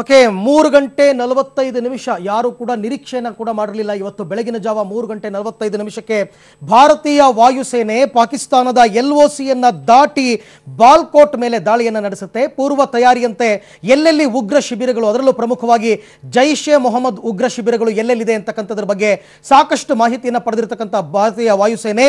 okay ಮೂರು ಗಂಟೆ ನಲವತ್ತೈದು ನಿಮಿಷ ಯಾರು ಕೂಡ ನಿರೀಕ್ಷೆಯನ್ನು ಕೂಡ ಮಾಡಲಿಲ್ಲ ಇವತ್ತು ಬೆಳಗಿನ ಜಾವ ಮೂರು ಗಂಟೆ ನಲವತ್ತೈದು ನಿಮಿಷಕ್ಕೆ ಭಾರತೀಯ ವಾಯುಸೇನೆ ಪಾಕಿಸ್ತಾನದ ಎಲ್ ಒ ಸಿಯನ್ನು ದಾಟಿ ಬಾಲ್ಕೋಟ್ ಮೇಲೆ ದಾಳಿಯನ್ನು ನಡೆಸುತ್ತೆ ಪೂರ್ವ ತಯಾರಿಯಂತೆ ಎಲ್ಲೆಲ್ಲಿ ಉಗ್ರ ಶಿಬಿರಗಳು ಅದರಲ್ಲೂ ಪ್ರಮುಖವಾಗಿ ಜೈಷ್ ಎ ಮೊಹಮ್ಮದ್ ಉಗ್ರ ಶಿಬಿರಗಳು ಎಲ್ಲೆಲ್ಲಿದೆ ಅಂತಕ್ಕಂಥದ್ರ ಬಗ್ಗೆ ಸಾಕಷ್ಟು ಮಾಹಿತಿಯನ್ನು ಪಡೆದಿರತಕ್ಕಂಥ ಭಾರತೀಯ ವಾಯುಸೇನೆ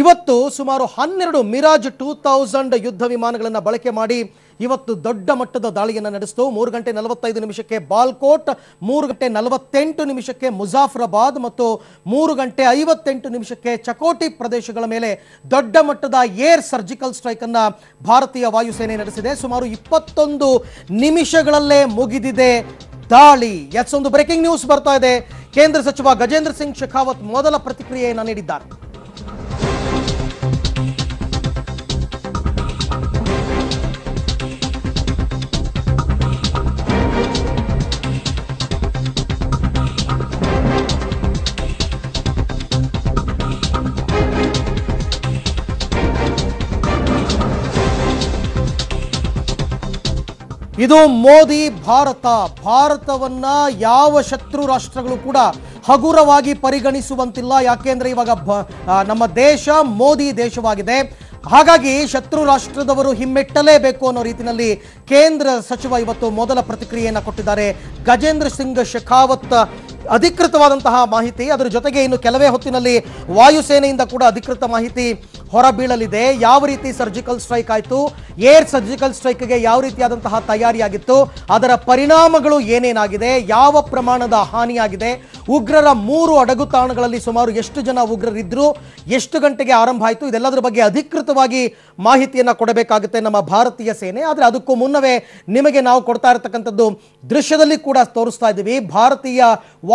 ಇವತ್ತು ಸುಮಾರು ಹನ್ನೆರಡು ಮಿರಾಜ್ ಟೂ ತೌಸಂಡ್ ಯುದ್ಧ ವಿಮಾನಗಳನ್ನು ಬಳಕೆ ಮಾಡಿ ಇವತ್ತು ದೊಡ್ಡ ಮಟ್ಟದ ದಾಳಿಯನ್ನು ನಡೆಸಿತು ಮೂರು ಗಂಟೆ ನಲವತ್ತೈದು ನಿಮಿಷಕ್ಕೆ ಬಾಲ್ಕೋಟ್ ಮೂರು ಗಂಟೆ ನಲವತ್ತೆಂಟು ನಿಮಿಷಕ್ಕೆ ಮುಜಾಫರಾಬಾದ್ ಮತ್ತು ಮೂರು ಗಂಟೆ ಐವತ್ತೆಂಟು ನಿಮಿಷಕ್ಕೆ ಚಕೋಟಿ ಪ್ರದೇಶಗಳ ಮೇಲೆ ದೊಡ್ಡ ಮಟ್ಟದ ಏರ್ ಸರ್ಜಿಕಲ್ ಸ್ಟ್ರೈಕ್ ಅನ್ನ ಭಾರತೀಯ ವಾಯುಸೇನೆ ನಡೆಸಿದೆ ಸುಮಾರು ಇಪ್ಪತ್ತೊಂದು ನಿಮಿಷಗಳಲ್ಲೇ ಮುಗಿದಿದೆ ದಾಳಿ ಎಸ್ ಒಂದು ಬ್ರೇಕಿಂಗ್ ನ್ಯೂಸ್ ಬರ್ತಾ ಇದೆ ಕೇಂದ್ರ ಸಚಿವ ಗಜೇಂದ್ರ ಸಿಂಗ್ ಶೆಖಾವತ್ ಮೊದಲ ಪ್ರತಿಕ್ರಿಯೆಯನ್ನು ನೀಡಿದ್ದಾರೆ ಇದು ಮೋದಿ ಭಾರತ ಭಾರತವನ್ನ ಯಾವ ಶತ್ರು ರಾಷ್ಟ್ರಗಳು ಕೂಡ ಹಗುರವಾಗಿ ಪರಿಗಣಿಸುವಂತಿಲ್ಲ ಯಾಕೆಂದ್ರೆ ಇವಾಗ ನಮ್ಮ ದೇಶ ಮೋದಿ ದೇಶವಾಗಿದೆ ಹಾಗಾಗಿ ಶತ್ರು ರಾಷ್ಟ್ರದವರು ಹಿಮ್ಮೆಟ್ಟಲೇಬೇಕು ಅನ್ನೋ ರೀತಿಯಲ್ಲಿ ಕೇಂದ್ರ ಸಚಿವ ಇವತ್ತು ಮೊದಲ ಪ್ರತಿಕ್ರಿಯೆಯನ್ನು ಕೊಟ್ಟಿದ್ದಾರೆ ಗಜೇಂದ್ರ ಸಿಂಗ್ ಶೆಖಾವತ್ ಅಧಿಕೃತವಾದಂತಹ ಮಾಹಿತಿ ಅದರ ಜೊತೆಗೆ ಇನ್ನು ಕೆಲವೇ ಹೊತ್ತಿನಲ್ಲಿ ವಾಯುಸೇನೆಯಿಂದ ಕೂಡ ಅಧಿಕೃತ ಮಾಹಿತಿ ಹೊರಬೀಳಲಿದೆ ಯಾವ ರೀತಿ ಸರ್ಜಿಕಲ್ ಸ್ಟ್ರೈಕ್ ಆಯಿತು ಏರ್ ಸರ್ಜಿಕಲ್ ಸ್ಟ್ರೈಕ್ಗೆ ಯಾವ ರೀತಿಯಾದಂತಹ ತಯಾರಿಯಾಗಿತ್ತು ಅದರ ಪರಿಣಾಮಗಳು ಏನೇನಾಗಿದೆ ಯಾವ ಪ್ರಮಾಣದ ಹಾನಿಯಾಗಿದೆ ಉಗ್ರರ ಮೂರು ಅಡಗು ತಾಣಗಳಲ್ಲಿ ಸುಮಾರು ಎಷ್ಟು ಜನ ಉಗ್ರರಿದ್ದರು ಎಷ್ಟು ಗಂಟೆಗೆ ಆರಂಭ ಆಯಿತು ಇದೆಲ್ಲದರ ಬಗ್ಗೆ ಅಧಿಕೃತವಾಗಿ ಮಾಹಿತಿಯನ್ನು ಕೊಡಬೇಕಾಗುತ್ತೆ ನಮ್ಮ ಭಾರತೀಯ ಸೇನೆ ಆದರೆ ಅದಕ್ಕೂ ಮುನ್ನವೇ ನಿಮಗೆ ನಾವು ಕೊಡ್ತಾ ಇರತಕ್ಕಂಥದ್ದು ದೃಶ್ಯದಲ್ಲಿ ಕೂಡ ತೋರಿಸ್ತಾ ಇದ್ದೀವಿ ಭಾರತೀಯ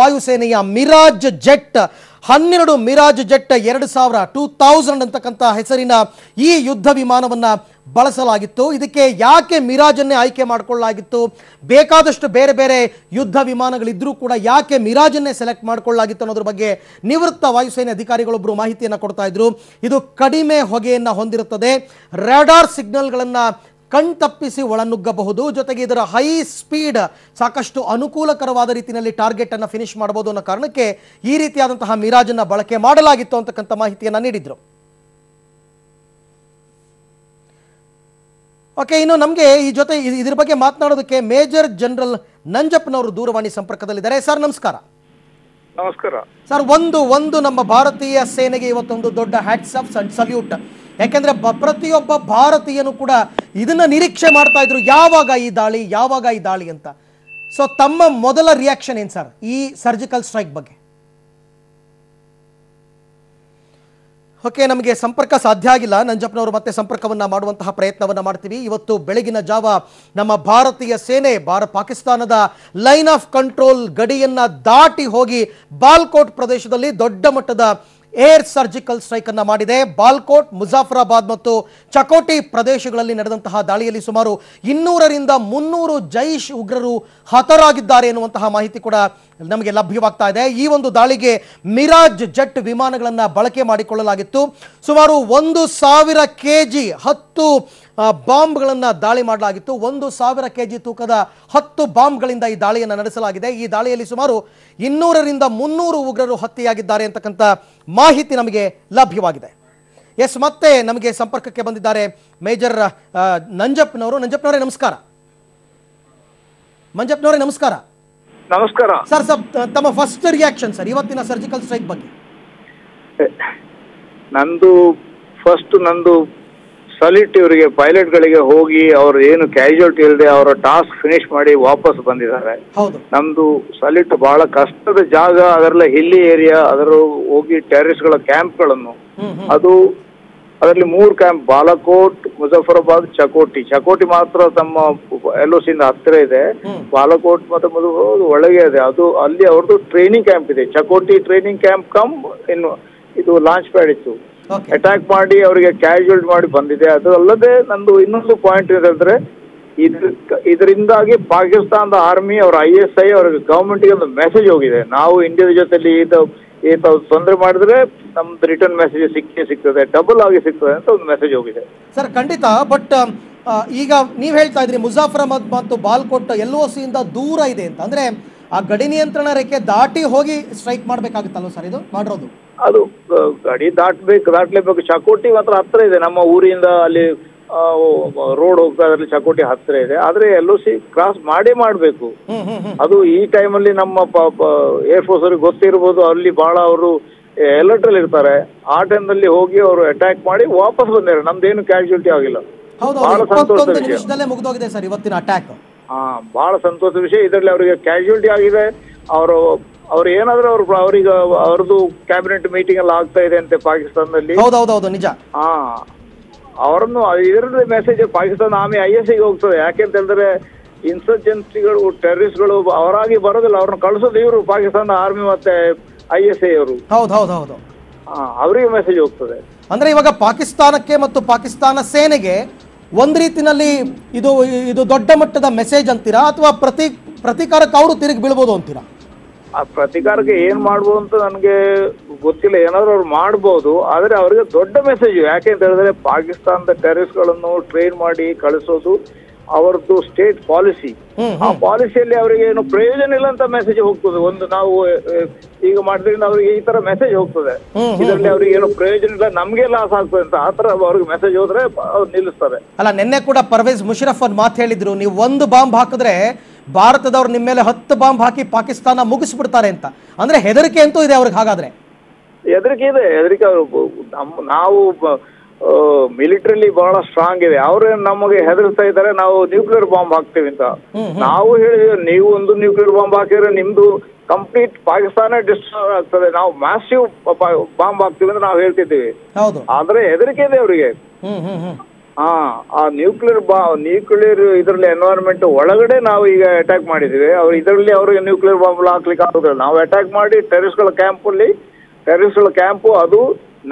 ವಾಯುಸೇನೆಯ ಮಿರಾಜ್ ಜೆಟ್ ಹನ್ನೆರಡು ಮಿರಾಜ್ ಜೆಟ್ ಎರಡು ಸಾವಿರ ಟೂ ತೌಸಂಡ್ ಅಂತಕ್ಕಂಥ ಹೆಸರಿನ ಈ ಯುದ್ಧ ವಿಮಾನವನ್ನು ಬಳಸಲಾಗಿತ್ತು ಇದಕ್ಕೆ ಯಾಕೆ ಮಿರಾಜನ್ನೇ ಆಯ್ಕೆ ಮಾಡಿಕೊಳ್ಳಲಾಗಿತ್ತು ಬೇಕಾದಷ್ಟು ಬೇರೆ ಬೇರೆ ಯುದ್ಧ ವಿಮಾನಗಳಿದ್ದರೂ ಕೂಡ ಯಾಕೆ ಮಿರಾಜನ್ನೇ ಸೆಲೆಕ್ಟ್ ಮಾಡಿಕೊಳ್ಳಲಾಗಿತ್ತು ಅನ್ನೋದ್ರ ಬಗ್ಗೆ ನಿವೃತ್ತ ವಾಯುಸೇನೆ ಅಧಿಕಾರಿಗಳೊಬ್ಬರು ಮಾಹಿತಿಯನ್ನು ಕೊಡ್ತಾ ಇದ್ರು ಇದು ಕಡಿಮೆ ಹೊಗೆಯನ್ನು ಹೊಂದಿರುತ್ತದೆ ರಾಡಾರ್ ಸಿಗ್ನಲ್ಗಳನ್ನು ಕಣ್ತಪ್ಪಿಸಿ ಒಳನುಗ್ಗಬಹುದು ಜೊತೆಗೆ ಇದರ ಹೈ ಸ್ಪೀಡ್ ಸಾಕಷ್ಟು ಅನುಕೂಲಕರವಾದ ರೀತಿಯಲ್ಲಿ ಟಾರ್ಗೆಟ್ ಅನ್ನು ಫಿನಿಶ್ ಮಾಡಬಹುದು ಅನ್ನೋ ಕಾರಣಕ್ಕೆ ಈ ರೀತಿಯಾದಂತಹ ಮಿರಾಜ್ ಮಿರಾಜನ್ನು ಬಳಕೆ ಮಾಡಲಾಗಿತ್ತು ಅಂತಕ್ಕಂಥ ಮಾಹಿತಿಯನ್ನ ನೀಡಿದ್ರು ಓಕೆ ಇನ್ನು ನಮಗೆ ಈ ಜೊತೆ ಇದ್ರ ಬಗ್ಗೆ ಮಾತನಾಡೋದಕ್ಕೆ ಮೇಜರ್ ಜನರಲ್ ನಂಜಪ್ಪನವರು ದೂರವಾಣಿ ಸಂಪರ್ಕದಲ್ಲಿದ್ದಾರೆ ಸರ್ ನಮಸ್ಕಾರ ನಮಸ್ಕಾರ ಸರ್ ಒಂದು ಒಂದು ನಮ್ಮ ಭಾರತೀಯ ಸೇನೆಗೆ ಇವತ್ತೊಂದು ದೊಡ್ಡ ಹ್ಯಾಟ್ಸ್ ಆಫ್ ಸಲ್ಯೂಟ್ ಯಾಕೆಂದ್ರೆ ಪ್ರತಿಯೊಬ್ಬ ಭಾರತೀಯನು ಕೂಡ ಇದನ್ನ ನಿರೀಕ್ಷೆ ಮಾಡ್ತಾ ಇದ್ರು ಯಾವಾಗ ಈ ದಾಳಿ ಯಾವಾಗ ಈ ದಾಳಿ ಅಂತ ಸೊ ತಮ್ಮ ಮೊದಲ ರಿಯಾಕ್ಷನ್ ಏನ್ ಸರ್ ಈ ಸರ್ಜಿಕಲ್ ಸ್ಟ್ರೈಕ್ ಬಗ್ಗೆ ಓಕೆ ನಮಗೆ ಸಂಪರ್ಕ ಸಾಧ್ಯ ಆಗಿಲ್ಲ ನಂಜಪ್ಪನವರು ಮತ್ತೆ ಸಂಪರ್ಕವನ್ನು ಮಾಡುವಂತಹ ಪ್ರಯತ್ನವನ್ನು ಮಾಡ್ತೀವಿ ಇವತ್ತು ಬೆಳಗಿನ ಜಾವ ನಮ್ಮ ಭಾರತೀಯ ಸೇನೆ ಭಾರ ಪಾಕಿಸ್ತಾನದ ಲೈನ್ ಆಫ್ ಕಂಟ್ರೋಲ್ ಗಡಿಯನ್ನ ದಾಟಿ ಹೋಗಿ ಬಾಲ್ಕೋಟ್ ಪ್ರದೇಶದಲ್ಲಿ ದೊಡ್ಡ ಮಟ್ಟದ ಏರ್ ಸರ್ಜಿಕಲ್ ಸ್ಟ್ರೈಕ್ ಅನ್ನ ಮಾಡಿದೆ ಬಾಲ್ಕೋಟ್ ಮುಜಾಫರಾಬಾದ್ ಮತ್ತು ಚಕೋಟಿ ಪ್ರದೇಶಗಳಲ್ಲಿ ನಡೆದಂತಹ ದಾಳಿಯಲ್ಲಿ ಸುಮಾರು ಇನ್ನೂರರಿಂದ ಮುನ್ನೂರು ಜೈಷ್ ಉಗ್ರರು ಹತರಾಗಿದ್ದಾರೆ ಎನ್ನುವಂತಹ ಮಾಹಿತಿ ಕೂಡ ನಮಗೆ ಲಭ್ಯವಾಗ್ತಾ ಇದೆ ಈ ಒಂದು ದಾಳಿಗೆ ಮಿರಾಜ್ ಜೆಟ್ ವಿಮಾನಗಳನ್ನು ಬಳಕೆ ಮಾಡಿಕೊಳ್ಳಲಾಗಿತ್ತು ಸುಮಾರು ಒಂದು ಸಾವಿರ ಕೆ ಜಿ ಹತ್ತು ಬಾಂಬ್ಗಳನ್ನು ದಾಳಿ ಮಾಡಲಾಗಿತ್ತು ಒಂದು ಸಾವಿರ ಕೆಜಿ ತೂಕದ ಹತ್ತು ಬಾಂಬ್ಗಳಿಂದ ಈ ದಾಳಿಯನ್ನು ನಡೆಸಲಾಗಿದೆ ಈ ದಾಳಿಯಲ್ಲಿ ಸುಮಾರು ಇನ್ನೂರರಿಂದ ಮುನ್ನೂರು ಉಗ್ರರು ಹತ್ಯೆಯಾಗಿದ್ದಾರೆ ಅಂತಕ್ಕಂಥ ಮಾಹಿತಿ ನಮಗೆ ಲಭ್ಯವಾಗಿದೆ ಎಸ್ ಮತ್ತೆ ನಮಗೆ ಸಂಪರ್ಕಕ್ಕೆ ಬಂದಿದ್ದಾರೆ ಮೇಜರ್ ನಂಜಪ್ಪನವರು ನಂಜಪ್ಪನವರೇ ನಮಸ್ಕಾರ ಮಂಜಪ್ಪನವರೇ ನಮಸ್ಕಾರ ನಮಸ್ಕಾರ ಸರ್ ಸರ್ ತಮ್ಮ ಫಸ್ಟ್ ರಿಯಾಕ್ಷನ್ ಸರ್ ಇವತ್ತಿನ ಸರ್ಜಿಕಲ್ ಸ್ಟ್ರೈಕ್ ಬಗ್ಗೆ ನಂದು ಫಸ್ಟ್ ನಂದು ಸಲಿಟ್ ಇವರಿಗೆ ಗಳಿಗೆ ಹೋಗಿ ಅವರು ಏನು ಕ್ಯಾಶುಯಾಲಿಟಿ ಇಲ್ಲದೆ ಅವರ ಟಾಸ್ಕ್ ಫಿನಿಶ್ ಮಾಡಿ ವಾಪಸ್ ಬಂದಿದ್ದಾರೆ ನಮ್ದು ಸಲಿಟ್ ಬಹಳ ಕಷ್ಟದ ಜಾಗ ಅದರಲ್ಲ ಹಿಲ್ಲಿ ಏರಿಯಾ ಅದರ ಹೋಗಿ ಗಳ ಕ್ಯಾಂಪ್ ಗಳನ್ನು ಅದು ಅದರಲ್ಲಿ ಮೂರು ಕ್ಯಾಂಪ್ ಬಾಲಕೋಟ್ ಮುಜಫರಾಬಾದ್ ಚಕೋಟಿ ಚಕೋಟಿ ಮಾತ್ರ ತಮ್ಮ ಎಲ್ ಓ ಸಿಯಿಂದ ಹತ್ತಿರ ಇದೆ ಬಾಲಕೋಟ್ ಮತ್ತೆ ಮುಜಫರಾಬಾದ್ ಒಳಗೆ ಇದೆ ಅದು ಅಲ್ಲಿ ಅವ್ರದ್ದು ಟ್ರೈನಿಂಗ್ ಕ್ಯಾಂಪ್ ಇದೆ ಚಕೋಟಿ ಟ್ರೈನಿಂಗ್ ಕ್ಯಾಂಪ್ ಕಮ್ ಇನ್ನು ಇದು ಲಾಂಚ್ ಪ್ಯಾಡ್ ಇತ್ತು ಅಟ್ಯಾಕ್ ಮಾಡಿ ಅವರಿಗೆ ಕ್ಯಾಶುಯಲ್ ಮಾಡಿ ಬಂದಿದೆ ಅದು ಅಲ್ಲದೆ ನಂದು ಇನ್ನೊಂದು ಪಾಯಿಂಟ್ ಏನಂದ್ರೆ ಇದರಿಂದಾಗಿ ಪಾಕಿಸ್ತಾನದ ಆರ್ಮಿ ಅವರ ಐ ಎಸ್ ಐ ಅವ್ರಿಗೆ ಗವರ್ಮೆಂಟ್ಗೆ ಒಂದು ಮೆಸೇಜ್ ಹೋಗಿದೆ ನಾವು ಇಂಡಿಯಾದ ಜೊತೆಲಿ ಇದು ಈ ತಾವು ತೊಂದರೆ ಮಾಡಿದ್ರೆ ನಮ್ದು ರಿಟರ್ನ್ ಮೆಸೇಜ್ ಸಿಕ್ಕೇ ಸಿಗ್ತದೆ ಡಬಲ್ ಆಗಿ ಸಿಗ್ತದೆ ಅಂತ ಒಂದು ಮೆಸೇಜ್ ಹೋಗಿದೆ ಸರ್ ಖಂಡಿತ ಬಟ್ um, ಈಗ ನೀವು ಹೇಳ್ತಾ ಇದ್ರಿ ಮುಜಾಫರ್ ಅಹಮದ್ ಮತ್ತು ಬಾಲ್ಕೋಟ್ ಎಲ್ ಒ ಸಿಯಿಂದ ದೂರ ಇದೆ ಅಂತ ಅಂದ್ರೆ ಆ ಗಡಿ ನಿಯಂತ್ರಣ ರೇಖೆ ದಾಟಿ ಹೋಗಿ ಸ್ಟ್ರೈಕ್ ಮಾಡಬೇಕಾಗುತ್ತಲ್ವ ಸರ್ ಇದು ಮಾಡಿರೋದು ಅದು ಗಡಿ ದಾಟ್ಬೇಕು ದಾಟ್ಲೇಬೇಕು ಚಕೋಟಿ ಮಾತ್ರ ಹತ್ರ ಇದೆ ನಮ್ಮ ಊರಿಂದ ಅಲ್ಲಿ ರೋಡ್ ಹೋಗ್ತಾ ಇದ್ರೆ ಚಕೋಟಿ ಹತ್ತಿರ ಇದೆ ಆದ್ರೆ ಎಲ್ ಸಿ ಕ್ರಾಸ್ ಮಾಡೇ ಮಾಡ್ಬೇಕು ಅದು ಈ ಟೈಮ್ ಅಲ್ಲಿ ನಮ್ಮ ಫೋರ್ಸ್ ಅವ್ರಿಗೆ ಗೊತ್ತಿರ್ಬೋದು ಅಲ್ಲಿ ಬಹಳ ಅವರು ಎಲರ್ಟ್ ಅಲ್ಲಿ ಇರ್ತಾರೆ ಆ ಟೈಮ್ ನಲ್ಲಿ ಹೋಗಿ ಅವರು ಅಟ್ಯಾಕ್ ಮಾಡಿ ವಾಪಸ್ ಬಂದಿದ್ದಾರೆ ನಮ್ದೇನು ಕ್ಯಾಶುಯಲ್ಟಿ ಆಗಿಲ್ಲ ಬಹಳ ಸಂತೋಷದ ವಿಷಯ ಹಾ ಬಹಳ ಸಂತೋಷದ ವಿಷಯ ಇದರಲ್ಲಿ ಅವರಿಗೆ ಕ್ಯಾಶುಯಲ್ಟಿ ಆಗಿದೆ ಅವರು ಅವ್ರು ಏನಾದ್ರೂ ಅವ್ರು ಅವ್ರಿಗೆ ಅವ್ರದ್ದು ಕ್ಯಾಬಿನೆಟ್ ಮೀಟಿಂಗ್ ಎಲ್ಲ ಆಗ್ತಾ ಇದೆ ಅಂತೆ ಪಾಕಿಸ್ತಾನದಲ್ಲಿ ನಿಜ ಹಾ ಅವರನ್ನು ಇದರಲ್ಲಿ ಮೆಸೇಜ್ ಪಾಕಿಸ್ತಾನ ಆಮೆ ಐ ಎಸ್ ಐಗೆ ಹೋಗ್ತದೆ ಯಾಕೆಂತ ಹೇಳಿದ್ರೆ ಇನ್ಸರ್ಜೆನ್ಸಿಗಳು ಟೆರರಿಸ್ಟ್ಗಳು ಅವರಾಗಿ ಬರೋದಿಲ್ಲ ಅವ್ರನ್ನ ಕಳಿಸೋದು ಇವರು ಪಾಕಿಸ್ತಾನ ಆರ್ಮಿ ಮತ್ತೆ ಐ ಎಸ್ ಐ ಅವರು ಹೌದು ಹೌದು ಹೌದು ಅವರಿಗೆ ಮೆಸೇಜ್ ಹೋಗ್ತದೆ ಅಂದ್ರೆ ಇವಾಗ ಪಾಕಿಸ್ತಾನಕ್ಕೆ ಮತ್ತು ಪಾಕಿಸ್ತಾನ ಸೇನೆಗೆ ಒಂದ್ ರೀತಿನಲ್ಲಿ ಇದು ಇದು ದೊಡ್ಡ ಮಟ್ಟದ ಮೆಸೇಜ್ ಅಂತೀರಾ ಅಥವಾ ಪ್ರತಿ ಪ್ರತೀಕಾರಕ್ಕೆ ಅವರು ತಿರುಗಿ ಬೀಳ್ಬೋದು ಅಂತೀರಾ ಆ ಪ್ರತಿಕಾರಕ್ಕೆ ಏನ್ ಮಾಡ್ಬೋದು ಅಂತ ನನಗೆ ಗೊತ್ತಿಲ್ಲ ಏನಾದ್ರು ಅವ್ರು ಮಾಡ್ಬೋದು ಆದ್ರೆ ಅವ್ರಿಗೆ ದೊಡ್ಡ ಮೆಸೇಜ್ ಯಾಕೆ ಅಂತ ಹೇಳಿದ್ರೆ ಪಾಕಿಸ್ತಾನದ ಗಳನ್ನು ಟ್ರೈನ್ ಮಾಡಿ ಕಳಿಸೋದು ಅವರದ್ದು ಸ್ಟೇಟ್ ಪಾಲಿಸಿ ಆ ಪಾಲಿಸಿಯಲ್ಲಿ ಅವರಿಗೆ ಏನು ಪ್ರಯೋಜನ ಇಲ್ಲ ಅಂತ ಮೆಸೇಜ್ ಹೋಗ್ತದೆ ಒಂದು ನಾವು ಈಗ ಮಾಡಿದ್ರಿಂದ ಅವ್ರಿಗೆ ಈ ತರ ಮೆಸೇಜ್ ಹೋಗ್ತದೆ ಇದರಲ್ಲಿ ಅವ್ರಿಗೆ ಏನು ಪ್ರಯೋಜನ ಇಲ್ಲ ನಮ್ಗೆ ಲಾಸ್ ಆಗ್ತದೆ ಅಂತ ಆತರ ಅವ್ರಿಗೆ ಮೆಸೇಜ್ ಹೋದ್ರೆ ಅವ್ರು ನಿಲ್ಲಿಸ್ತಾರೆ ಅಲ್ಲ ನಿನ್ನೆ ಕೂಡ ಪರ್ವೇಜ್ ಮುಷರಫ್ ಒಂದು ಮಾತು ಹೇಳಿದ್ರು ನೀವು ಒಂದು ಬಾಂಬ್ ಹಾಕಿದ್ರೆ ಭಾರತದವ್ರು ನಿಮ್ಮ ಮೇಲೆ ಹತ್ತು ಬಾಂಬ್ ಹಾಕಿ ಪಾಕಿಸ್ತಾನ ಮುಗಿಸ್ಬಿಡ್ತಾರೆ ಅಂತ ಅಂದ್ರೆ ಹೆದರಿಕೆ ಅಂತೂ ಇದೆ ಅವ್ರಿಗೆ ಹಾಗಾದ್ರೆ ಹೆದರಿಕೆ ಇದೆ ಹೆದರಿಕೆ ನಾವು ಮಿಲಿಟರಿಲಿ ಬಹಳ ಸ್ಟ್ರಾಂಗ್ ಇದೆ ಅವ್ರ ನಮಗೆ ಹೆದರ್ಸ್ತಾ ಇದ್ದಾರೆ ನಾವು ನ್ಯೂಕ್ಲಿಯರ್ ಬಾಂಬ್ ಹಾಕ್ತೀವಿ ಅಂತ ನಾವು ಹೇಳಿದ್ವಿ ನೀವು ಒಂದು ನ್ಯೂಕ್ಲಿಯರ್ ಬಾಂಬ್ ಹಾಕಿದ್ರೆ ನಿಮ್ದು ಕಂಪ್ಲೀಟ್ ಪಾಕಿಸ್ತಾನ ಡಿಸ್ಟ್ರಾಯ್ ಆಗ್ತದೆ ನಾವು ಮ್ಯಾಸಿವ್ ಬಾಂಬ್ ಹಾಕ್ತಿವಿ ಅಂತ ನಾವು ಹೇಳ್ತಿದ್ದೀವಿ ಆದ್ರೆ ಹೆದರಿಕೆ ಇದೆ ಅವರಿಗೆ ಹಾ ಆ ನ್ಯೂಕ್ಲಿಯರ್ ಬಾ ನ್ಯೂಕ್ಲಿಯರ್ ಇದರಲ್ಲಿ ಎನ್ವೈರನ್ಮೆಂಟ್ ಒಳಗಡೆ ನಾವು ಈಗ ಅಟ್ಯಾಕ್ ಮಾಡಿದ್ವಿ ಅವ್ರು ಇದರಲ್ಲಿ ಅವ್ರಿಗೆ ನ್ಯೂಕ್ಲಿಯರ್ ಬಾಂಬ್ ಹಾಕ್ಲಿಕ್ಕೆ ಆಗೋದಿಲ್ಲ ನಾವು ಅಟ್ಯಾಕ್ ಮಾಡಿ ಅಲ್ಲಿ ಕ್ಯಾಂಪಲ್ಲಿ ಗಳ ಕ್ಯಾಂಪ್ ಅದು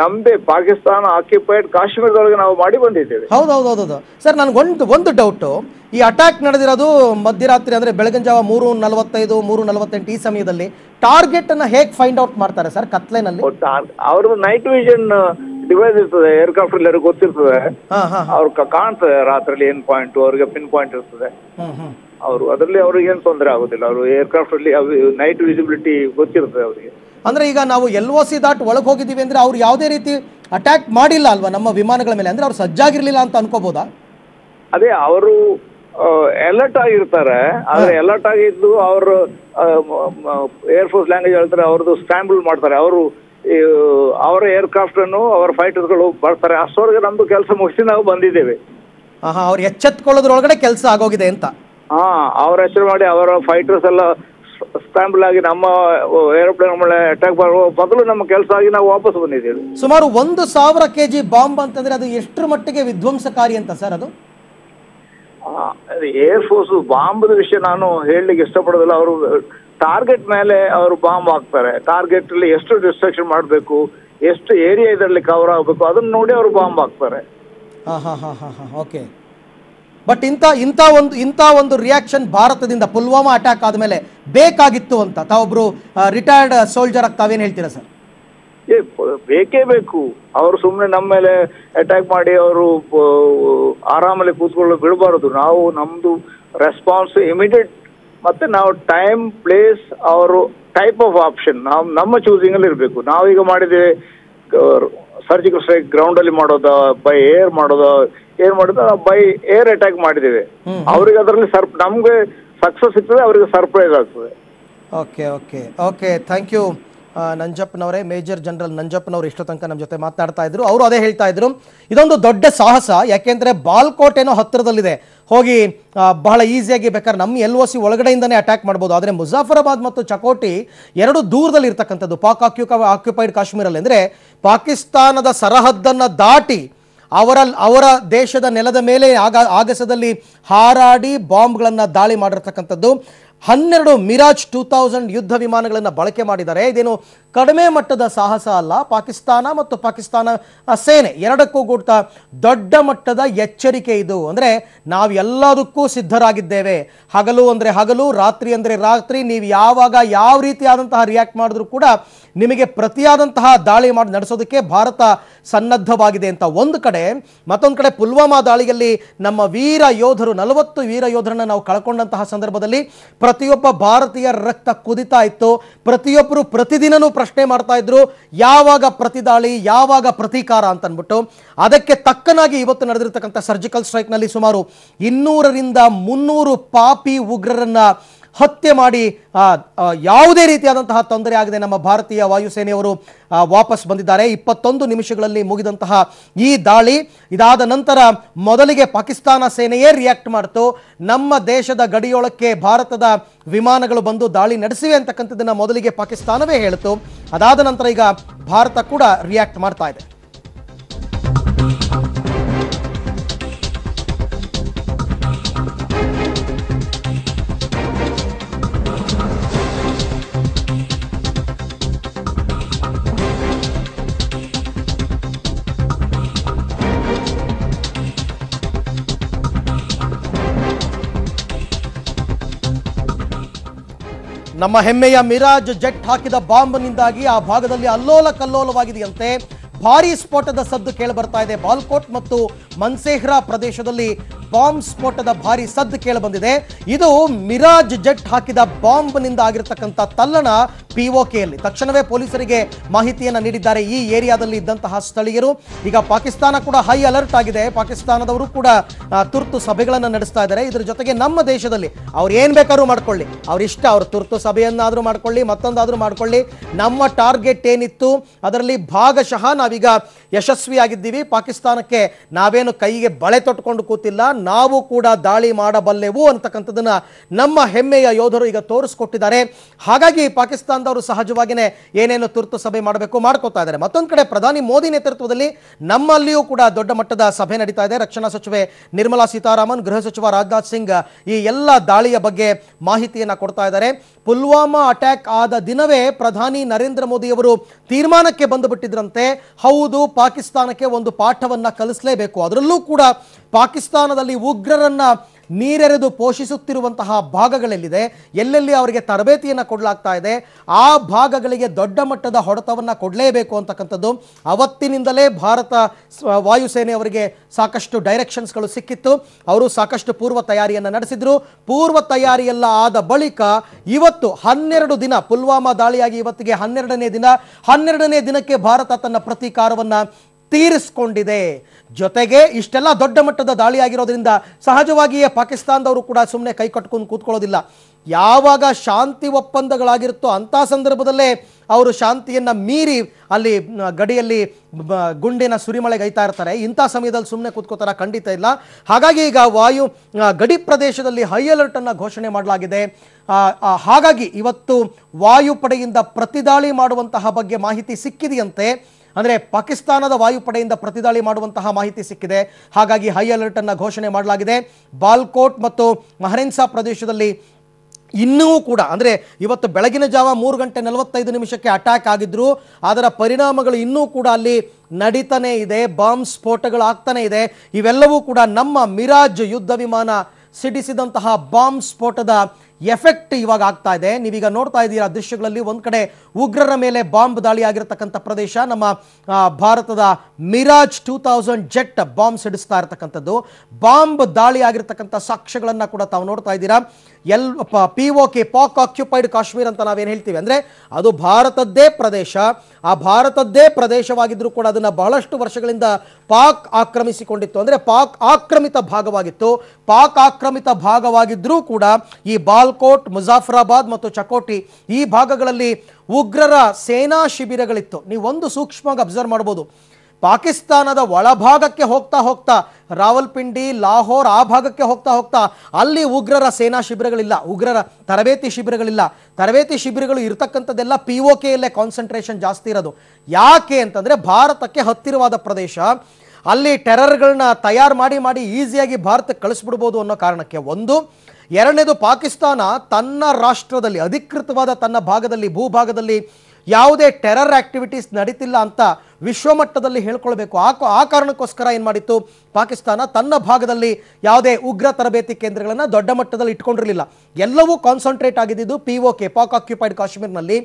ನಮ್ದೇ ಪಾಕಿಸ್ತಾನ ಆಕ್ಯುಪೈಡ್ ಕಾಶ್ಮೀರದೊಳಗೆ ನಾವು ಮಾಡಿ ಬಂದಿದ್ದೇವೆ ಹೌದು ಸರ್ ನನಗೊಂದು ಒಂದು ಡೌಟು ಈ ಅಟ್ಯಾಕ್ ನಡೆದಿರೋದು ಮಧ್ಯರಾತ್ರಿ ಅಂದ್ರೆ ಬೆಳಗಿನ ಜಾವ ಮೂರು ನಲವತ್ತೈದು ಮೂರು ನಲವತ್ತೆಂಟು ಈ ಸಮಯದಲ್ಲಿ ಟಾರ್ಗೆಟ್ ಅನ್ನ ಹೇಗೆ ಫೈಂಡ್ ಔಟ್ ಮಾಡ್ತಾರೆ ಸರ್ ಕತ್ಲೆನಲ್ಲಿ ಅವ್ರದ್ದು ನೈಟ್ ವಿಷನ್ ಡಿವೈಸ್ ಇರ್ತದೆ ಏರ್ಕ್ರಾಫ್ಟ್ ಎಲ್ಲರಿಗೂ ಗೊತ್ತಿರ್ತದೆ ಅವ್ರು ಕಾಣ್ತದೆ ರಾತ್ರಿ ಏನ್ ಪಾಯಿಂಟ್ ಅವ್ರಿಗೆ ಪಿನ್ ಪಾಯಿಂಟ್ ಇರ್ತದೆ ಅವರು ಅದರಲ್ಲಿ ಅವ್ರಿಗೆ ಏನ್ ತೊಂದರೆ ಆಗುದಿಲ್ಲ ಅವರು ಏರ್ಕ್ರಾಫ್ಟ್ ಅಲ್ಲಿ ನೈಟ್ ವಿಸಿಬಿಲಿಟಿ ಗೊತ್ತಿರ್ತದೆ ಅವರಿಗೆ ಅಂದ್ರೆ ಈಗ ನಾವು ಎಲ್ ಓ ಸಿ ದಾಟ್ ಒಳಗೆ ಹೋಗಿದ್ದೀವಿ ಅಂದ್ರೆ ಅವ್ರು ಯಾವುದೇ ರೀತಿ ಅಟ್ಯಾಕ್ ಮಾಡಿಲ್ಲ ಅಲ್ವಾ ನಮ್ಮ ವಿಮಾನಗಳ ಮೇಲೆ ಅಂದ್ರೆ ಅವ್ರು ಸಜ್ಜಾಗಿರ್ಲಿಲ್ಲ ಅಂತ ಅನ್ಕೋಬಹುದಾ ಅದೇ ಅವರು ಅಲರ್ಟ್ ಆಗಿರ್ತಾರೆ ಆದ್ರೆ ಅಲರ್ಟ್ ಆಗಿದ್ದು ಅವರು ಏರ್ಫೋರ್ಸ್ ಲ್ಯಾಂಗ್ವೇಜ್ ಹೇಳ್ತಾರೆ ಅವ್ರದ್ದು ಸ್ಕ್ಯಾಂಬಲ್ ಮಾಡ್ತಾರೆ ಅವರು ಅವರ ಏರ್ಕ್ರಾಫ್ಟ್ ಅನ್ನು ಅವರ ಫೈಟರ್ಗಳು ಬರ್ತಾರೆ ಅಷ್ಟೊಳಗೆ ನಮ್ದು ಕೆಲಸ ಮುಗಿಸಿ ನಾವು ಬಂದಿದ್ದೇವೆ ಅವ್ರು ಎಚ್ಚೆತ್ಕೊಳ್ಳೋದ್ರೊಳಗಡೆ ಕೆಲಸ ಆಗೋಗಿದೆ ಅಂತ ಹಾ ಅವ್ರ ಹೆಸರು ಮಾಡಿ ಅವರ ಫೈಟರ್ಸ್ ಎಲ್ಲ ಸ್ಟ್ಯಾಂಬಲ್ ಆಗಿ ನಮ್ಮ ಏರೋಪ್ಲೇನ್ ಮೇಲೆ ಅಟ್ಯಾಕ್ ಮಾಡುವ ಬದಲು ನಮ್ಮ ಕೆಲಸ ಆಗಿ ನಾವು ವಾಪಸ್ ಬಂದಿದ್ದೇವೆ ಸುಮಾರು ಒಂದು ಸಾವಿರ ಕೆಜಿ ಬಾಂಬ್ ಅಂತಂದ್ರೆ ಅದು ಎಷ್ಟರ ಮಟ್ಟಿಗೆ ವಿಧ್ವಂಸಕಾರಿ ಅಂತ ಸರ್ ಅದು ಏರ್ ಫೋರ್ಸ್ ಬಾಂಬ್ ವಿಷಯ ನಾನು ಹೇಳಲಿಕ್ಕೆ ಇಷ್ಟಪಡೋದಿಲ್ಲ ಅವರು ಟಾರ್ಗೆಟ್ ಮೇಲೆ ಅವರು ಬಾಂಬ್ ಹಾಕ್ತಾರೆ ಟಾರ್ಗೆಟ್ ಅಲ್ಲಿ ಎಷ್ಟು ಡಿಸ್ಟ್ರಕ್ಷನ್ ಮಾಡಬೇಕು ಎಷ್ಟು ಏರಿಯಾ ಇದರಲ್ಲಿ ಕವರ್ ಆಗಬೇಕು ಅದನ್ನ ನೋಡಿ ಅವರು ಬಾಂಬ್ ಹಾಕ್ತಾರೆ ಓಕೆ ಬಟ್ ಇಂಥ ಇಂಥ ಒಂದು ಇಂಥ ಒಂದು ರಿಯಾಕ್ಷನ್ ಭಾರತದಿಂದ ಪುಲ್ವಾಮಾ ಅಟ್ಯಾಕ್ ಆದಮೇಲೆ ಬೇಕಾಗಿತ್ತು ಅಂತ ತಾವೊಬ್ರು ರಿಟೈರ್ಡ್ ಸೋಲ್ಜರ್ ಆಗಿ ತಾವೇನು ಹೇಳ್ತೀರಾ ಸರ್ ಏ ಬೇಕೇ ಬೇಕು ಅವರು ಸುಮ್ಮನೆ ನಮ್ಮ ಮೇಲೆ ಅಟ್ಯಾಕ್ ಮಾಡಿ ಅವರು ಆರಾಮಲ್ಲಿ ಕೂತ್ಕೊಳ್ಳೋ ಬಿಡಬಾರದು ನಾವು ನಮ್ಮದು ರೆಸ್ಪಾನ್ಸ್ ಇಮಿಡಿಯೇಟ್ ಮತ್ತೆ ನಾವು ಟೈಮ್ ಪ್ಲೇಸ್ ಅವರು ಟೈಪ್ ಆಫ್ ಆಪ್ಷನ್ ನಾವು ನಮ್ಮ ಚೂಸಿಂಗ್ ಅಲ್ಲಿ ಇರಬೇಕು ನಾವೀಗ ಮಾಡಿದ್ರೆ ಸರ್ಜಿಕಲ್ ಸ್ಟ್ರೈಕ್ ಗ್ರೌಂಡ್ ಅಲ್ಲಿ ಮಾಡೋದ ಬೈ ಏರ್ ಮಾಡೋದ ಏನ್ ಮಾಡೋದ ಬೈ ಏರ್ ಅಟ್ಯಾಕ್ ಮಾಡಿದ್ದೇವೆ ಅವ್ರಿಗೆ ಅದರಲ್ಲಿ ಸರ್ಪ್ ನಮ್ಗೆ ಸಕ್ಸಸ್ ಸಿಗ್ತದೆ ಅವ್ರಿಗೆ ಸರ್ಪ್ರೈಸ್ ಆಗ್ತದೆ okay okay okay thank you ನಂಜಪ್ಪನವರೇ ಮೇಜರ್ ಜನರಲ್ ನಂಜಪ್ಪನವರು ಇಷ್ಟು ತನಕ ನಮ್ಮ ಜೊತೆ ಮಾತನಾಡ್ತಾ ಇದ್ರು ಅವರು ಅದೇ ಹೇಳ್ತಾ ಇದ್ರು ಇದೊಂದು ದೊಡ್ಡ ಸಾಹಸ ಯಾಕೆಂದ್ರೆ ಬಾಲ್ಕೋಟೆನೋ ಹತ್ತಿರದಲ್ಲಿದೆ ಹೋಗಿ ಬಹಳ ಈಸಿಯಾಗಿ ಬೇಕಾದ್ರೆ ನಮ್ಮ ಎಲ್ ಒ ಸಿ ಒಳಗಡೆಯಿಂದನೇ ಅಟ್ಯಾಕ್ ಮಾಡ್ಬೋದು ಆದರೆ ಮುಜಾಫರಾಬಾದ್ ಮತ್ತು ಚಕೋಟಿ ಎರಡು ದೂರದಲ್ಲಿ ಇರ್ತಕ್ಕಂಥದ್ದು ಪಾಕ್ ಆಕ್ಯು ಆಕ್ಯುಪೈಡ್ ಕಾಶ್ಮೀರಲ್ಲಿ ಅಂದರೆ ಪಾಕಿಸ್ತಾನದ ಸರಹದ್ದನ್ನು ದಾಟಿ ಅವರ ಅವರ ದೇಶದ ನೆಲದ ಮೇಲೆ ಆಗ ಆಗಸದಲ್ಲಿ ಹಾರಾಡಿ ಬಾಂಬ್ಗಳನ್ನು ದಾಳಿ ಮಾಡಿರ್ತಕ್ಕಂಥದ್ದು ಹನ್ನೆರಡು ಮಿರಾಜ್ ಟೂ ತೌಸಂಡ್ ಯುದ್ಧ ವಿಮಾನಗಳನ್ನು ಬಳಕೆ ಮಾಡಿದ್ದಾರೆ ಇದೇನು ಕಡಿಮೆ ಮಟ್ಟದ ಸಾಹಸ ಅಲ್ಲ ಪಾಕಿಸ್ತಾನ ಮತ್ತು ಪಾಕಿಸ್ತಾನ ಸೇನೆ ಎರಡಕ್ಕೂ ಕೂಡ ದೊಡ್ಡ ಮಟ್ಟದ ಎಚ್ಚರಿಕೆ ಇದು ಅಂದರೆ ನಾವು ಎಲ್ಲದಕ್ಕೂ ಸಿದ್ಧರಾಗಿದ್ದೇವೆ ಹಗಲು ಅಂದರೆ ಹಗಲು ರಾತ್ರಿ ಅಂದರೆ ರಾತ್ರಿ ನೀವು ಯಾವಾಗ ಯಾವ ರೀತಿಯಾದಂತಹ ರಿಯಾಕ್ಟ್ ಮಾಡಿದ್ರು ಕೂಡ ನಿಮಗೆ ಪ್ರತಿಯಾದಂತಹ ದಾಳಿ ಮಾಡಿ ನಡೆಸೋದಕ್ಕೆ ಭಾರತ ಸನ್ನದ್ಧವಾಗಿದೆ ಅಂತ ಒಂದು ಕಡೆ ಮತ್ತೊಂದು ಕಡೆ ಪುಲ್ವಾಮಾ ದಾಳಿಯಲ್ಲಿ ನಮ್ಮ ವೀರ ಯೋಧರು ನಲವತ್ತು ವೀರ ಯೋಧರನ್ನ ನಾವು ಕಳ್ಕೊಂಡಂತಹ ಸಂದರ್ಭದಲ್ಲಿ ಪ್ರತಿಯೊಬ್ಬ ಭಾರತೀಯ ರಕ್ತ ಕುದಿತಾ ಇತ್ತು ಪ್ರತಿಯೊಬ್ಬರು ಪ್ರತಿದಿನನೂ ಪ್ರಶ್ನೆ ಮಾಡ್ತಾ ಇದ್ರು ಯಾವಾಗ ಪ್ರತಿದಾಳಿ ಯಾವಾಗ ಪ್ರತೀಕಾರ ಅಂತ ಅಂದ್ಬಿಟ್ಟು ಅದಕ್ಕೆ ತಕ್ಕನಾಗಿ ಇವತ್ತು ನಡೆದಿರ್ತಕ್ಕಂಥ ಸರ್ಜಿಕಲ್ ಸ್ಟ್ರೈಕ್ನಲ್ಲಿ ಸುಮಾರು ಇನ್ನೂರರಿಂದ ಮುನ್ನೂರು ಪಾಪಿ ಉಗ್ರರನ್ನ ಹತ್ಯೆ ಮಾಡಿ ಯಾವುದೇ ರೀತಿಯಾದಂತಹ ತೊಂದರೆ ಆಗಿದೆ ನಮ್ಮ ಭಾರತೀಯ ವಾಯುಸೇನೆಯವರು ವಾಪಸ್ ಬಂದಿದ್ದಾರೆ ಇಪ್ಪತ್ತೊಂದು ನಿಮಿಷಗಳಲ್ಲಿ ಮುಗಿದಂತಹ ಈ ದಾಳಿ ಇದಾದ ನಂತರ ಮೊದಲಿಗೆ ಪಾಕಿಸ್ತಾನ ಸೇನೆಯೇ ರಿಯಾಕ್ಟ್ ಮಾಡಿತು ನಮ್ಮ ದೇಶದ ಗಡಿಯೊಳಕ್ಕೆ ಭಾರತದ ವಿಮಾನಗಳು ಬಂದು ದಾಳಿ ನಡೆಸಿವೆ ಅಂತಕ್ಕಂಥದ್ದನ್ನು ಮೊದಲಿಗೆ ಪಾಕಿಸ್ತಾನವೇ ಹೇಳಿತು ಅದಾದ ನಂತರ ಈಗ ಭಾರತ ಕೂಡ ರಿಯಾಕ್ಟ್ ಮಾಡ್ತಾ ಇದೆ ನಮ್ಮ ಹೆಮ್ಮೆಯ ಮಿರಾಜ್ ಜೆಟ್ ಹಾಕಿದ ಬಾಂಬ್ನಿಂದಾಗಿ ಆ ಭಾಗದಲ್ಲಿ ಅಲ್ಲೋಲ ಕಲ್ಲೋಲವಾಗಿದೆಯಂತೆ ಭಾರೀ ಸ್ಫೋಟದ ಸದ್ದು ಕೇಳಬರ್ತಾ ಇದೆ ಬಾಲ್ಕೋಟ್ ಮತ್ತು ಮನ್ಸೇಹ್ರಾ ಪ್ರದೇಶದಲ್ಲಿ ಬಾಂಬ್ ಸ್ಫೋಟದ ಭಾರಿ ಸದ್ದು ಕೇಳಬಂದಿದೆ ಇದು ಮಿರಾಜ್ ಜೆಟ್ ಹಾಕಿದ ಬಾಂಬ್ನಿಂದ ಆಗಿರತಕ್ಕಂಥ ತಲ್ಲಣ ಪಿಒಕೆಯಲ್ಲಿ ತಕ್ಷಣವೇ ಪೊಲೀಸರಿಗೆ ಮಾಹಿತಿಯನ್ನು ನೀಡಿದ್ದಾರೆ ಈ ಏರಿಯಾದಲ್ಲಿ ಇದ್ದಂತಹ ಸ್ಥಳೀಯರು ಈಗ ಪಾಕಿಸ್ತಾನ ಕೂಡ ಹೈ ಅಲರ್ಟ್ ಆಗಿದೆ ಪಾಕಿಸ್ತಾನದವರು ಕೂಡ ತುರ್ತು ಸಭೆಗಳನ್ನು ನಡೆಸ್ತಾ ಇದ್ದಾರೆ ಇದರ ಜೊತೆಗೆ ನಮ್ಮ ದೇಶದಲ್ಲಿ ಅವ್ರು ಏನು ಬೇಕಾದ್ರೂ ಮಾಡ್ಕೊಳ್ಳಿ ಅವ್ರ ಇಷ್ಟ ಅವ್ರ ತುರ್ತು ಸಭೆಯನ್ನಾದರೂ ಮಾಡ್ಕೊಳ್ಳಿ ಮತ್ತೊಂದಾದರೂ ಮಾಡ್ಕೊಳ್ಳಿ ನಮ್ಮ ಟಾರ್ಗೆಟ್ ಏನಿತ್ತು ಅದರಲ್ಲಿ ಭಾಗಶಃ ನಾವೀಗ ಯಶಸ್ವಿಯಾಗಿದ್ದೀವಿ ಪಾಕಿಸ್ತಾನಕ್ಕೆ ನಾವೇನು ಕೈಗೆ ಬಳೆ ತೊಟ್ಕೊಂಡು ಕೂತಿಲ್ಲ ನಾವು ಕೂಡ ದಾಳಿ ಮಾಡಬಲ್ಲೆವು ಅಂತಕ್ಕಂಥದ್ದನ್ನು ನಮ್ಮ ಹೆಮ್ಮೆಯ ಯೋಧರು ಈಗ ತೋರಿಸ್ಕೊಟ್ಟಿದ್ದಾರೆ ಹಾಗಾಗಿ ಪಾಕಿಸ್ತಾನದ ಅವರು ಸಹಜವಾಗಿಯೇ ಏನೇನು ತುರ್ತು ಸಭೆ ಮಾಡಬೇಕು ಮಾಡ್ಕೋತಾ ಇದ್ದಾರೆ ಮತ್ತೊಂದು ಕಡೆ ಪ್ರಧಾನಿ ಮೋದಿ ನೇತೃತ್ವದಲ್ಲಿ ನಮ್ಮಲ್ಲಿಯೂ ಕೂಡ ದೊಡ್ಡ ಮಟ್ಟದ ಸಭೆ ನಡೀತಾ ಇದೆ ರಕ್ಷಣಾ ಸಚಿವೆ ನಿರ್ಮಲಾ ಸೀತಾರಾಮನ್ ಗೃಹ ಸಚಿವ ರಾಜನಾಥ್ ಸಿಂಗ್ ಈ ಎಲ್ಲ ದಾಳಿಯ ಬಗ್ಗೆ ಮಾಹಿತಿಯನ್ನು ಕೊಡ್ತಾ ಇದ್ದಾರೆ ಪುಲ್ವಾಮಾ ಅಟ್ಯಾಕ್ ಆದ ದಿನವೇ ಪ್ರಧಾನಿ ನರೇಂದ್ರ ಮೋದಿಯವರು ತೀರ್ಮಾನಕ್ಕೆ ಬಂದುಬಿಟ್ಟಿದ್ರಂತೆ ಹೌದು ಪಾಕಿಸ್ತಾನಕ್ಕೆ ಒಂದು ಪಾಠವನ್ನು ಕಲಿಸಲೇಬೇಕು ಅದರಲ್ಲೂ ಕೂಡ ಪಾಕಿಸ್ತಾನದಲ್ಲಿ ಉಗ್ರರನ್ನ ನೀರೆರೆದು ಪೋಷಿಸುತ್ತಿರುವಂತಹ ಭಾಗಗಳಲ್ಲಿದೆ ಎಲ್ಲೆಲ್ಲಿ ಅವರಿಗೆ ತರಬೇತಿಯನ್ನು ಕೊಡಲಾಗ್ತಾ ಇದೆ ಆ ಭಾಗಗಳಿಗೆ ದೊಡ್ಡ ಮಟ್ಟದ ಹೊಡೆತವನ್ನು ಕೊಡಲೇಬೇಕು ಅಂತಕ್ಕಂಥದ್ದು ಅವತ್ತಿನಿಂದಲೇ ಭಾರತ ವಾಯುಸೇನೆ ಅವರಿಗೆ ಸಾಕಷ್ಟು ಡೈರೆಕ್ಷನ್ಸ್ಗಳು ಸಿಕ್ಕಿತ್ತು ಅವರು ಸಾಕಷ್ಟು ಪೂರ್ವ ತಯಾರಿಯನ್ನು ನಡೆಸಿದ್ರು ಪೂರ್ವ ತಯಾರಿಯೆಲ್ಲ ಆದ ಬಳಿಕ ಇವತ್ತು ಹನ್ನೆರಡು ದಿನ ಪುಲ್ವಾಮಾ ದಾಳಿಯಾಗಿ ಇವತ್ತಿಗೆ ಹನ್ನೆರಡನೇ ದಿನ ಹನ್ನೆರಡನೇ ದಿನಕ್ಕೆ ಭಾರತ ತನ್ನ ಪ್ರತೀಕಾರವನ್ನು ತೀರಿಸ್ಕೊಂಡಿದೆ ಜೊತೆಗೆ ಇಷ್ಟೆಲ್ಲ ದೊಡ್ಡ ಮಟ್ಟದ ದಾಳಿ ಆಗಿರೋದ್ರಿಂದ ಸಹಜವಾಗಿಯೇ ಪಾಕಿಸ್ತಾನದವರು ಕೂಡ ಸುಮ್ಮನೆ ಕೈ ಕಟ್ಕೊಂಡು ಕೂತ್ಕೊಳ್ಳೋದಿಲ್ಲ ಯಾವಾಗ ಶಾಂತಿ ಒಪ್ಪಂದಗಳಾಗಿರುತ್ತೋ ಅಂಥ ಸಂದರ್ಭದಲ್ಲೇ ಅವರು ಶಾಂತಿಯನ್ನು ಮೀರಿ ಅಲ್ಲಿ ಗಡಿಯಲ್ಲಿ ಗುಂಡಿನ ಸುರಿಮಳೆಗೈತಾ ಇರ್ತಾರೆ ಇಂಥ ಸಮಯದಲ್ಲಿ ಸುಮ್ಮನೆ ಕೂತ್ಕೋತಾರ ಖಂಡಿತ ಇಲ್ಲ ಹಾಗಾಗಿ ಈಗ ವಾಯು ಗಡಿ ಪ್ರದೇಶದಲ್ಲಿ ಹೈ ಅಲರ್ಟನ್ನು ಘೋಷಣೆ ಮಾಡಲಾಗಿದೆ ಹಾಗಾಗಿ ಇವತ್ತು ವಾಯುಪಡೆಯಿಂದ ಪ್ರತಿದಾಳಿ ಮಾಡುವಂತಹ ಬಗ್ಗೆ ಮಾಹಿತಿ ಸಿಕ್ಕಿದೆಯಂತೆ ಅಂದರೆ ಪಾಕಿಸ್ತಾನದ ವಾಯುಪಡೆಯಿಂದ ಪ್ರತಿದಾಳಿ ಮಾಡುವಂತಹ ಮಾಹಿತಿ ಸಿಕ್ಕಿದೆ ಹಾಗಾಗಿ ಹೈ ಅಲರ್ಟ್ ಅನ್ನು ಘೋಷಣೆ ಮಾಡಲಾಗಿದೆ ಬಾಲ್ಕೋಟ್ ಮತ್ತು ಮಹರೆನ್ಸಾ ಪ್ರದೇಶದಲ್ಲಿ ಇನ್ನೂ ಕೂಡ ಅಂದರೆ ಇವತ್ತು ಬೆಳಗಿನ ಜಾವ ಮೂರು ಗಂಟೆ ನಲವತ್ತೈದು ನಿಮಿಷಕ್ಕೆ ಅಟ್ಯಾಕ್ ಆಗಿದ್ರು ಅದರ ಪರಿಣಾಮಗಳು ಇನ್ನೂ ಕೂಡ ಅಲ್ಲಿ ನಡೀತಾನೆ ಇದೆ ಬಾಂಬ್ ಆಗ್ತಾನೆ ಇದೆ ಇವೆಲ್ಲವೂ ಕೂಡ ನಮ್ಮ ಮಿರಾಜ್ ಯುದ್ಧ ವಿಮಾನ ಸಿಡಿಸಿದಂತಹ ಬಾಂಬ್ ಸ್ಫೋಟದ ಎಫೆಕ್ಟ್ ಇವಾಗ ಆಗ್ತಾ ಇದೆ ನೀವೀಗ ನೋಡ್ತಾ ಇದ್ದೀರಾ ದೃಶ್ಯಗಳಲ್ಲಿ ಒಂದ್ ಕಡೆ ಉಗ್ರರ ಮೇಲೆ ಬಾಂಬ್ ದಾಳಿ ಆಗಿರತಕ್ಕಂಥ ಪ್ರದೇಶ ನಮ್ಮ ಭಾರತದ Mirage two thousand jet bomb ಸಿಡಿಸ್ತಾ ಇರತಕ್ಕಂಥದ್ದು ಬಾಂಬ್ ದಾಳಿ ಆಗಿರತಕ್ಕಂಥ ಸಾಕ್ಷ್ಯಗಳನ್ನ ಕೂಡ ತಾವು ನೋಡ್ತಾ ಇದ್ದೀರಾ L P K Pak occupied Kashmir ಅಂತ ನಾವೇನು ಹೇಳ್ತೀವಿ ಅಂದರೆ ಅದು ಭಾರತದ್ದೇ ಪ್ರದೇಶ ಆ ಭಾರತದ್ದೇ ಪ್ರದೇಶವಾಗಿದ್ದರೂ ಕೂಡ ಅದನ್ನು ಬಹಳಷ್ಟು ವರ್ಷಗಳಿಂದ ಪಾಕ್ ಆಕ್ರಮಿಸಿಕೊಂಡಿತ್ತು ಅಂದರೆ ಪಾಕ್ ಆಕ್ರಮಿತ ಭಾಗವಾಗಿತ್ತು ಪಾಕ್ ಆಕ್ರಮಿತ ಭಾಗವಾಗಿದ್ದರೂ ಕೂಡ ಈ ಬಾಲ್ ಮುಜಾಫರಾಬಾದ್ ಮತ್ತು ಚಕೋಟಿ ಈ ಭಾಗಗಳಲ್ಲಿ ಉಗ್ರರ ಸೇನಾ ಶಿಬಿರಗಳಿತ್ತು ನೀವು ಒಂದು ಸೂಕ್ಷ್ಮವಾಗಿ ಅಬ್ಸರ್ವ್ ಮಾಡ್ಬೋದು ಪಾಕಿಸ್ತಾನದ ಒಳಭಾಗಕ್ಕೆ ಹೋಗ್ತಾ ಹೋಗ್ತಾ ರಾವಲ್ಪಿಂಡಿ ಲಾಹೋರ್ ಆ ಭಾಗಕ್ಕೆ ಹೋಗ್ತಾ ಹೋಗ್ತಾ ಅಲ್ಲಿ ಉಗ್ರರ ಸೇನಾ ಶಿಬಿರಗಳಿಲ್ಲ ಉಗ್ರರ ತರಬೇತಿ ಶಿಬಿರಗಳಿಲ್ಲ ತರಬೇತಿ ಶಿಬಿರಗಳು ಇರತಕ್ಕಂಥದ್ದೆಲ್ಲ ಪಿ ಒ ಕೆಯಲ್ಲೇ ಕಾನ್ಸಂಟ್ರೇಷನ್ ಜಾಸ್ತಿ ಇರೋದು ಯಾಕೆ ಅಂತಂದರೆ ಭಾರತಕ್ಕೆ ಹತ್ತಿರವಾದ ಪ್ರದೇಶ ಅಲ್ಲಿ ಟೆರರ್ಗಳನ್ನ ತಯಾರು ಮಾಡಿ ಮಾಡಿ ಈಸಿಯಾಗಿ ಭಾರತಕ್ಕೆ ಕಳಿಸ್ಬಿಡ್ಬೋದು ಅನ್ನೋ ಕಾರಣಕ್ಕೆ ಒಂದು ಎರಡನೇದು ಪಾಕಿಸ್ತಾನ ತನ್ನ ರಾಷ್ಟ್ರದಲ್ಲಿ ಅಧಿಕೃತವಾದ ತನ್ನ ಭಾಗದಲ್ಲಿ ಭೂಭಾಗದಲ್ಲಿ ಯಾವುದೇ ಟೆರರ್ ಆಕ್ಟಿವಿಟೀಸ್ ನಡೀತಿಲ್ಲ ಅಂತ ವಿಶ್ವಮಟ್ಟದಲ್ಲಿ ಹೇಳ್ಕೊಳ್ಬೇಕು ಆ ಆ ಕಾರಣಕ್ಕೋಸ್ಕರ ಏನು ಮಾಡಿತ್ತು ಪಾಕಿಸ್ತಾನ ತನ್ನ ಭಾಗದಲ್ಲಿ ಯಾವುದೇ ಉಗ್ರ ತರಬೇತಿ ಕೇಂದ್ರಗಳನ್ನು ದೊಡ್ಡ ಮಟ್ಟದಲ್ಲಿ ಇಟ್ಕೊಂಡಿರಲಿಲ್ಲ ಎಲ್ಲವೂ ಕಾನ್ಸಂಟ್ರೇಟ್ ಆಗಿದ್ದು P O K Pak occupied ಕಾಶ್ಮೀರ್ನಲ್ಲಿ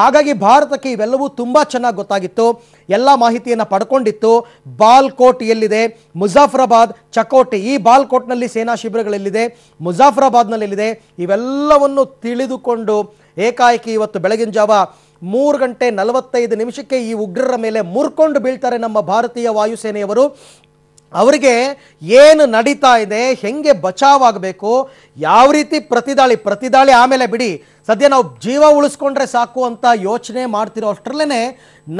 ಹಾಗಾಗಿ ಭಾರತಕ್ಕೆ ಇವೆಲ್ಲವೂ ತುಂಬ ಚೆನ್ನಾಗಿ ಗೊತ್ತಾಗಿತ್ತು ಎಲ್ಲ ಮಾಹಿತಿಯನ್ನು ಪಡ್ಕೊಂಡಿತ್ತು ಬಾಲ್ಕೋಟ್ ಎಲ್ಲಿದೆ ಮುಜಾಫರಾಬಾದ್ ಚಕೋಟಿ ಈ ಬಾಲ್ಕೋಟ್ನಲ್ಲಿ ಸೇನಾ ಶಿಬಿರಗಳೆಲ್ಲಿದೆ ಮುಜಾಫರಾಬಾದ್ನಲ್ಲಿ ಎಲ್ಲಿದೆ ಇವೆಲ್ಲವನ್ನು ತಿಳಿದುಕೊಂಡು ಏಕಾಏಕಿ ಇವತ್ತು ಬೆಳಗಿನ ಜಾವ ಮೂರು ಗಂಟೆ ನಲವತ್ತೈದು ನಿಮಿಷಕ್ಕೆ ಈ ಉಗ್ರರ ಮೇಲೆ ಮುರ್ಕೊಂಡು ಬೀಳ್ತಾರೆ ನಮ್ಮ ಭಾರತೀಯ ವಾಯುಸೇನೆಯವರು ಅವರಿಗೆ ಏನು ನಡೀತಾ ಇದೆ ಹೆಂಗೆ ಬಚಾವಾಗಬೇಕು ಯಾವ ರೀತಿ ಪ್ರತಿದಾಳಿ ಪ್ರತಿದಾಳಿ ಆಮೇಲೆ ಬಿಡಿ ಸದ್ಯ ನಾವು ಜೀವ ಉಳಿಸ್ಕೊಂಡ್ರೆ ಸಾಕು ಅಂತ ಯೋಚನೆ ಮಾಡ್ತಿರೋ ಅಷ್ಟರಲ್ಲೇ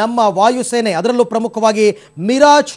ನಮ್ಮ ವಾಯುಸೇನೆ ಅದರಲ್ಲೂ ಪ್ರಮುಖವಾಗಿ ಮಿರಾಜ್